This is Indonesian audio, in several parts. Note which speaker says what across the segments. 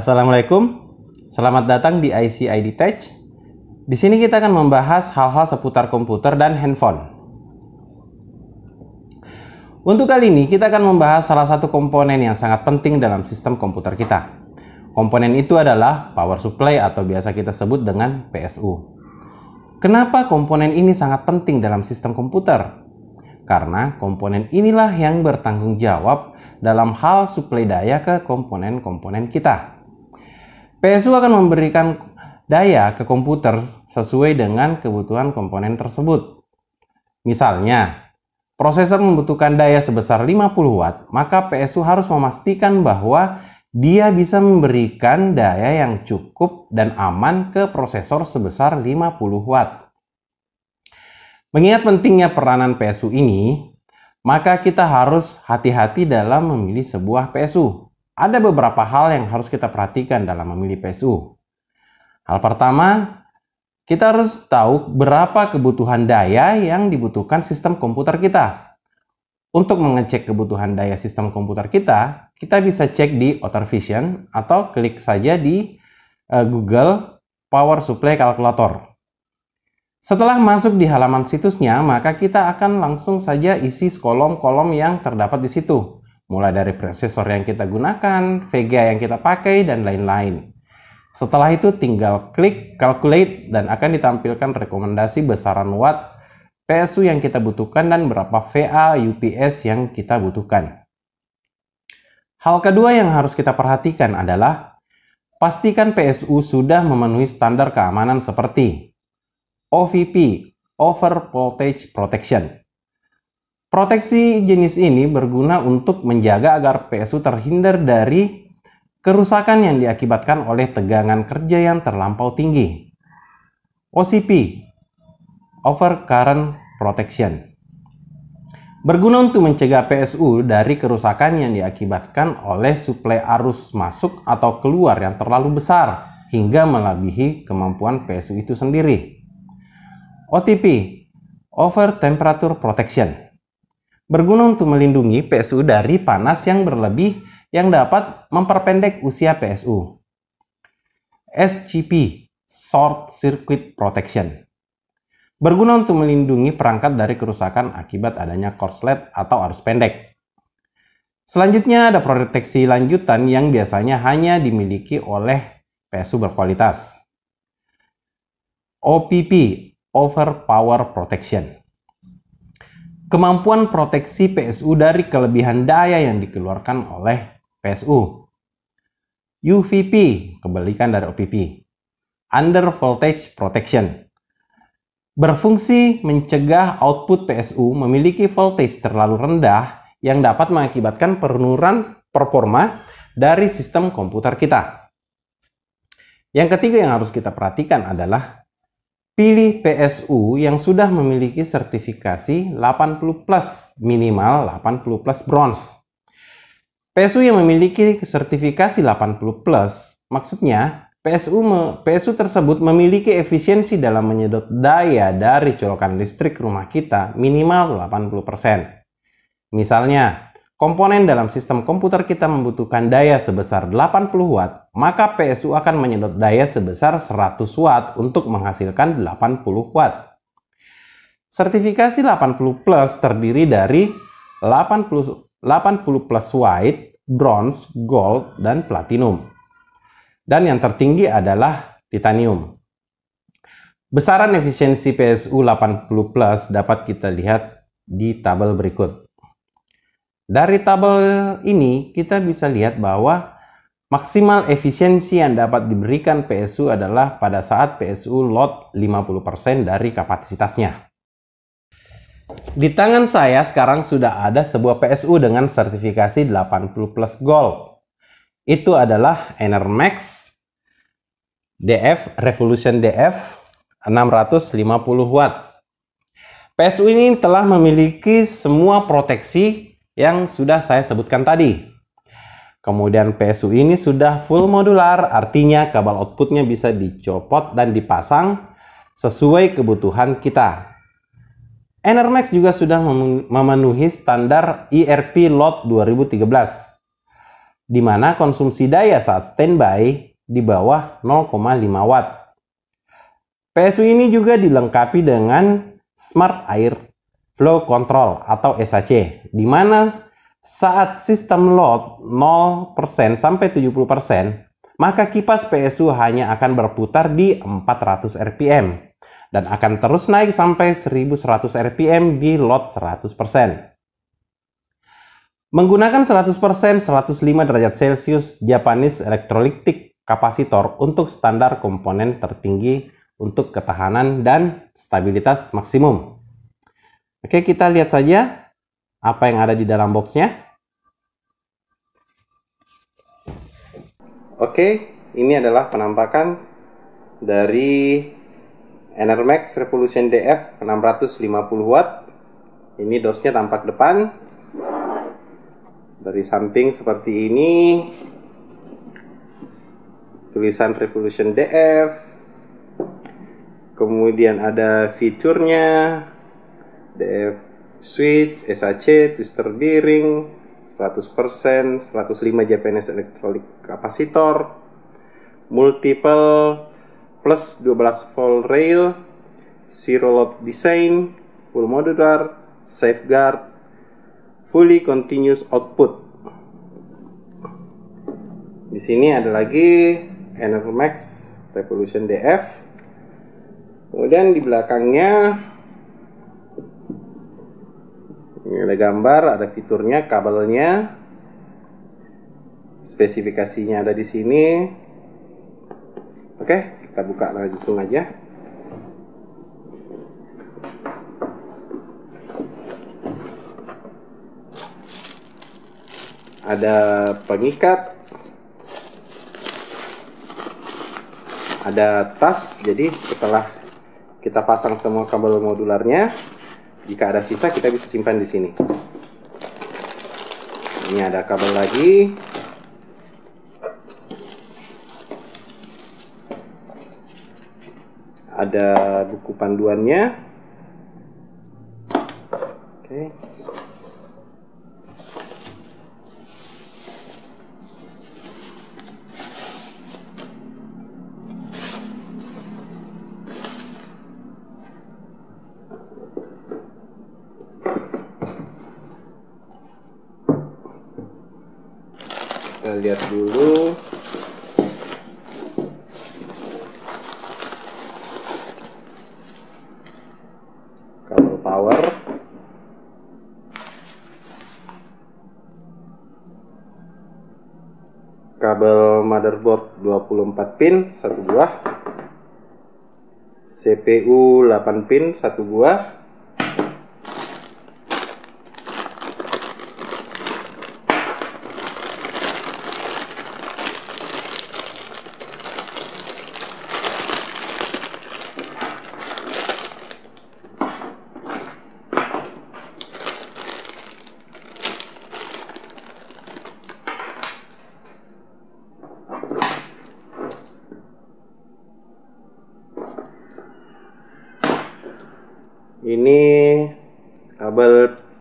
Speaker 1: Assalamualaikum, selamat datang di ICID Tech. Di sini kita akan membahas hal-hal seputar komputer dan handphone. Untuk kali ini kita akan membahas salah satu komponen yang sangat penting dalam sistem komputer kita. Komponen itu adalah power supply atau biasa kita sebut dengan PSU. Kenapa komponen ini sangat penting dalam sistem komputer? Karena komponen inilah yang bertanggung jawab dalam hal suplai daya ke komponen-komponen kita. PSU akan memberikan daya ke komputer sesuai dengan kebutuhan komponen tersebut. Misalnya, prosesor membutuhkan daya sebesar 50 watt, maka PSU harus memastikan bahwa dia bisa memberikan daya yang cukup dan aman ke prosesor sebesar 50 watt. Mengingat pentingnya peranan PSU ini, maka kita harus hati-hati dalam memilih sebuah PSU ada beberapa hal yang harus kita perhatikan dalam memilih PSU. Hal pertama, kita harus tahu berapa kebutuhan daya yang dibutuhkan sistem komputer kita. Untuk mengecek kebutuhan daya sistem komputer kita, kita bisa cek di Outer Vision atau klik saja di eh, Google Power Supply Calculator. Setelah masuk di halaman situsnya, maka kita akan langsung saja isi kolom-kolom yang terdapat di situ mulai dari prosesor yang kita gunakan, VGA yang kita pakai, dan lain-lain. Setelah itu tinggal klik calculate dan akan ditampilkan rekomendasi besaran watt, PSU yang kita butuhkan, dan berapa VA UPS yang kita butuhkan. Hal kedua yang harus kita perhatikan adalah pastikan PSU sudah memenuhi standar keamanan seperti OVP, Over Voltage Protection, Proteksi jenis ini berguna untuk menjaga agar PSU terhindar dari kerusakan yang diakibatkan oleh tegangan kerja yang terlampau tinggi. OCP Over Current Protection Berguna untuk mencegah PSU dari kerusakan yang diakibatkan oleh suplai arus masuk atau keluar yang terlalu besar hingga melebihi kemampuan PSU itu sendiri. OTP Over Temperature Protection berguna untuk melindungi PSU dari panas yang berlebih yang dapat memperpendek usia PSU. SCP Short Circuit Protection berguna untuk melindungi perangkat dari kerusakan akibat adanya korslet atau arus pendek. Selanjutnya ada proteksi lanjutan yang biasanya hanya dimiliki oleh PSU berkualitas. OPP Overpower Protection kemampuan proteksi PSU dari kelebihan daya yang dikeluarkan oleh PSU. UVP, kebalikan dari OPP, Under Voltage Protection, berfungsi mencegah output PSU memiliki voltage terlalu rendah yang dapat mengakibatkan penurunan performa dari sistem komputer kita. Yang ketiga yang harus kita perhatikan adalah Pilih PSU yang sudah memiliki sertifikasi 80 plus minimal 80 plus bronze. PSU yang memiliki sertifikasi 80 plus, maksudnya PSU me, PSU tersebut memiliki efisiensi dalam menyedot daya dari colokan listrik rumah kita minimal 80%. Misalnya, komponen dalam sistem komputer kita membutuhkan daya sebesar 80 Watt, maka PSU akan menyedot daya sebesar 100 Watt untuk menghasilkan 80 Watt. Sertifikasi 80 plus terdiri dari 80, 80 plus white, bronze, gold, dan platinum. Dan yang tertinggi adalah titanium. Besaran efisiensi PSU 80 plus dapat kita lihat di tabel berikut. Dari tabel ini kita bisa lihat bahwa maksimal efisiensi yang dapat diberikan PSU adalah pada saat PSU load 50% dari kapasitasnya. Di tangan saya sekarang sudah ada sebuah PSU dengan sertifikasi 80 plus gold. Itu adalah Enermax DF Revolution DF 650 watt. PSU ini telah memiliki semua proteksi yang sudah saya sebutkan tadi. Kemudian PSU ini sudah full modular, artinya kabel outputnya bisa dicopot dan dipasang sesuai kebutuhan kita. Enermax juga sudah memenuhi standar IRP e Lot 2013, di mana konsumsi daya saat standby di bawah 0,5 watt. PSU ini juga dilengkapi dengan Smart Air Flow Control atau SAC, di mana saat sistem load 0% sampai 70%, maka kipas PSU hanya akan berputar di 400 RPM dan akan terus naik sampai 1100 RPM di load 100%. Menggunakan 100% 105 derajat Celcius Japanese Electrolytic Capacitor untuk standar komponen tertinggi untuk ketahanan dan stabilitas maksimum. Oke, kita lihat saja apa yang ada di dalam boxnya. Oke, ini adalah penampakan dari Enermax Revolution DF 650 watt. Ini dosnya tampak depan. Dari samping seperti ini. Tulisan Revolution DF. Kemudian ada fiturnya, DF switch, SAC, twister bearing, 100%, 105 JPNS elektrolik kapasitor, multiple plus 12 volt rail, zero load design, full modular, safeguard, fully continuous output. Di sini ada lagi Enermax Revolution DF. Kemudian di belakangnya ini ada gambar ada fiturnya kabelnya spesifikasinya ada di sini oke kita buka langsung aja ada pengikat ada tas jadi setelah kita pasang semua kabel modularnya jika ada sisa kita bisa simpan di sini. Ini ada kabel lagi. Ada buku panduannya. Oke. Okay. lihat dulu kabel power kabel motherboard 24 pin satu buah CPU 8 pin satu buah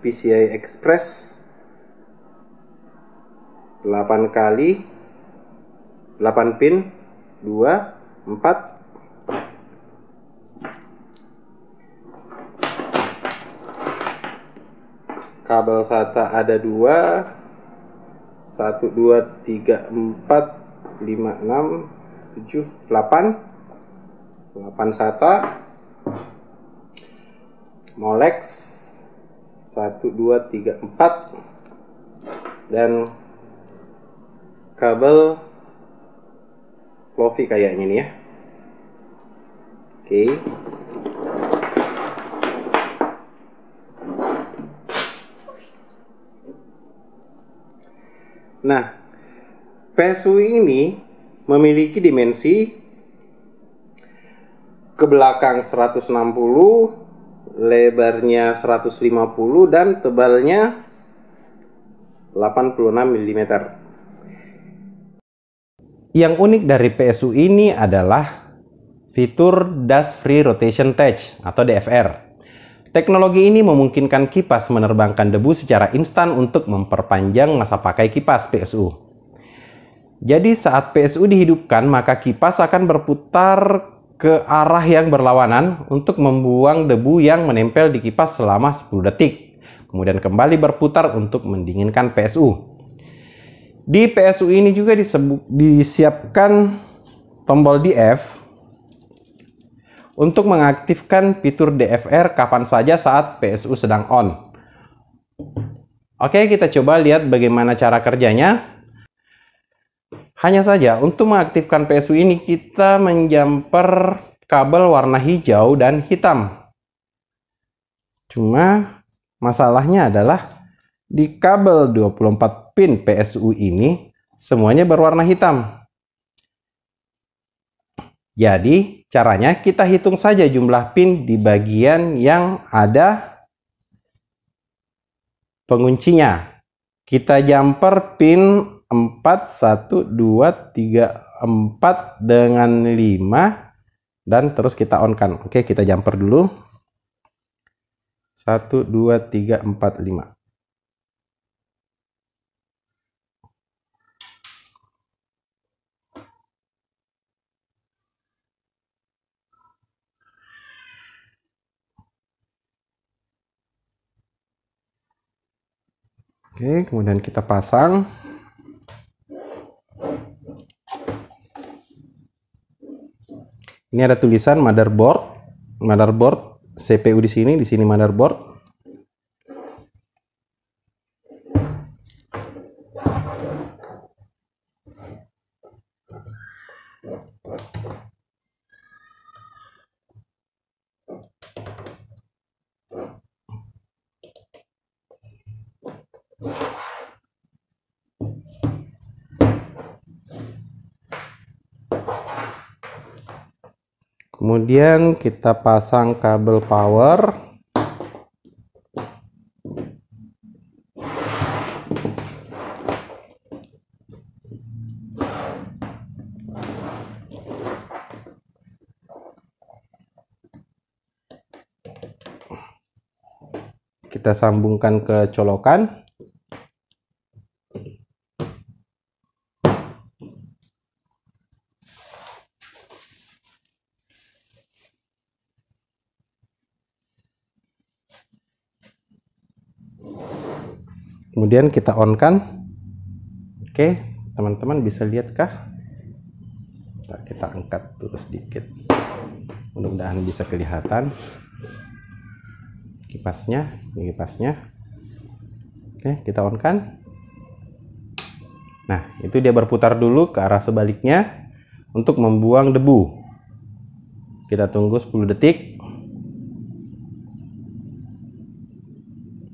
Speaker 1: PCI Express 8 kali 8 pin 2 4 kabel SATA ada 2 1 2 3 4 5 6 7 8 8 SATA Molex satu dua tiga empat dan kabel Lofi kayaknya ini ya oke Nah, PSU ini memiliki dimensi ke belakang 160, lebarnya 150 dan tebalnya 86 mm. Yang unik dari PSU ini adalah fitur Dust Free Rotation Touch atau DFR. Teknologi ini memungkinkan kipas menerbangkan debu secara instan untuk memperpanjang masa pakai kipas PSU. Jadi saat PSU dihidupkan, maka kipas akan berputar ke arah yang berlawanan untuk membuang debu yang menempel di kipas selama 10 detik. Kemudian kembali berputar untuk mendinginkan PSU. Di PSU ini juga disiapkan tombol DF untuk mengaktifkan fitur DFR kapan saja saat PSU sedang on. Oke, kita coba lihat bagaimana cara kerjanya. Hanya saja untuk mengaktifkan PSU ini kita menjumper kabel warna hijau dan hitam. Cuma masalahnya adalah di kabel 24 pin PSU ini semuanya berwarna hitam. Jadi caranya kita hitung saja jumlah pin di bagian yang ada penguncinya. Kita jumper pin 4, 1, 2, 3, 4 dengan 5 dan terus kita on kan. Oke, kita jumper dulu. 1, 2, 3, 4, 5. Oke, kemudian kita pasang. Ini ada tulisan motherboard, motherboard, CPU di sini, di sini motherboard. kemudian kita pasang kabel power kita sambungkan ke colokan kemudian kita on kan oke teman-teman bisa lihat kah kita, angkat dulu sedikit mudah-mudahan bisa kelihatan kipasnya ini kipasnya oke kita on kan nah itu dia berputar dulu ke arah sebaliknya untuk membuang debu kita tunggu 10 detik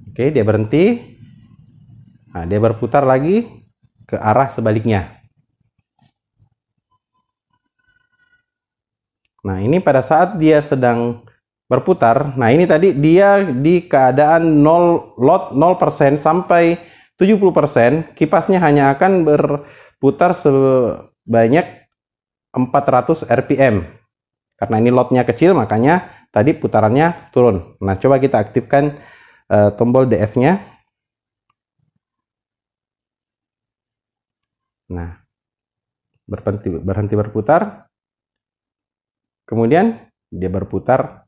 Speaker 1: oke dia berhenti Nah, dia berputar lagi ke arah sebaliknya. Nah, ini pada saat dia sedang berputar. Nah, ini tadi dia di keadaan 0 lot 0% sampai 70%, kipasnya hanya akan berputar sebanyak 400 RPM. Karena ini lotnya kecil, makanya tadi putarannya turun. Nah, coba kita aktifkan uh, tombol DF-nya. Nah, berhenti, berhenti berputar. Kemudian dia berputar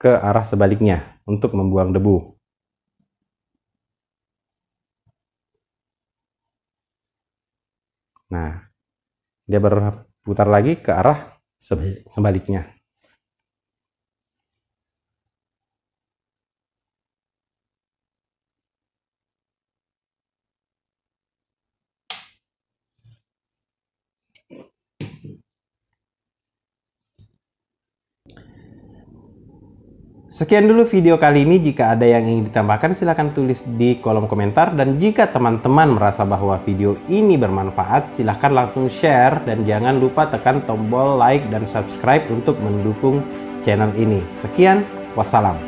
Speaker 1: ke arah sebaliknya untuk membuang debu. Nah, dia berputar lagi ke arah sebaliknya. Sekian dulu video kali ini. Jika ada yang ingin ditambahkan, silahkan tulis di kolom komentar. Dan jika teman-teman merasa bahwa video ini bermanfaat, silahkan langsung share. Dan jangan lupa tekan tombol like dan subscribe untuk mendukung channel ini. Sekian, wassalam.